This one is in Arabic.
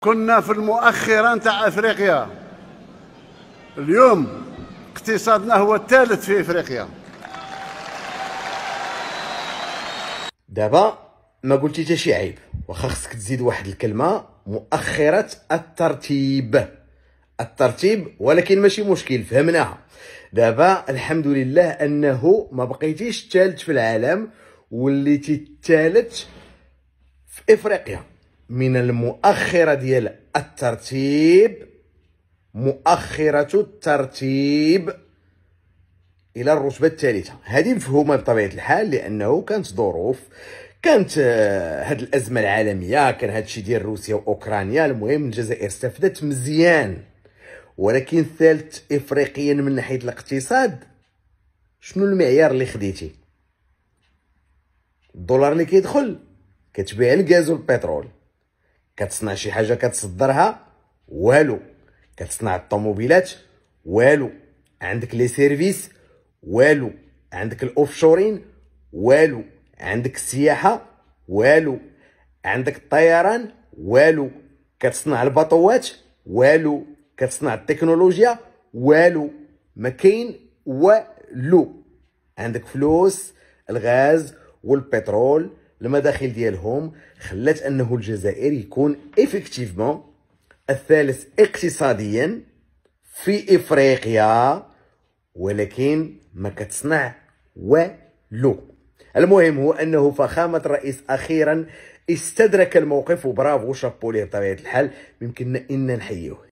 كنا في المؤخرة نتاع أفريقيا اليوم اقتصادنا هو الثالث في أفريقيا دابا ما قلتي حتى شي عيب واخا خصك تزيد واحد الكلمة مؤخرة الترتيب الترتيب ولكن ماشي مشكل فهمناها دابا الحمد لله انه ما بقيتيش الثالث في العالم وليتي الثالث في افريقيا من المؤخرة ديال الترتيب مؤخرة الترتيب إلى الرتبة الثالثة هذه مفهومة بطبيعة الحال لأنه كانت ظروف كانت هاد آه، الأزمة العالمية كان هاد الشيء ديال روسيا وأوكرانيا المهم الجزائر استفدت مزيان ولكن ثالث إفريقيا من ناحية الاقتصاد شنو المعيار اللي خديتي الدولار اللي كيدخل كتبيع الغاز والبترول كتصنع شي حاجه كتصدرها والو كتصنع الطوموبيلات والو عندك لي سيرفيس والو عندك الاوفشورين والو عندك السياحه والو عندك الطيران والو كتصنع البطوات والو كتصنع التكنولوجيا والو ما كاين والو عندك فلوس الغاز والبترول المداخل ديالهم خلات انه الجزائر يكون ايفيكتيفمون الثالث اقتصاديا في افريقيا ولكن ما كتصنع والو المهم هو انه فخامه الرئيس اخيرا استدرك الموقف وبرافو شابو ليه بطبيعه الحال يمكننا ان نحيوه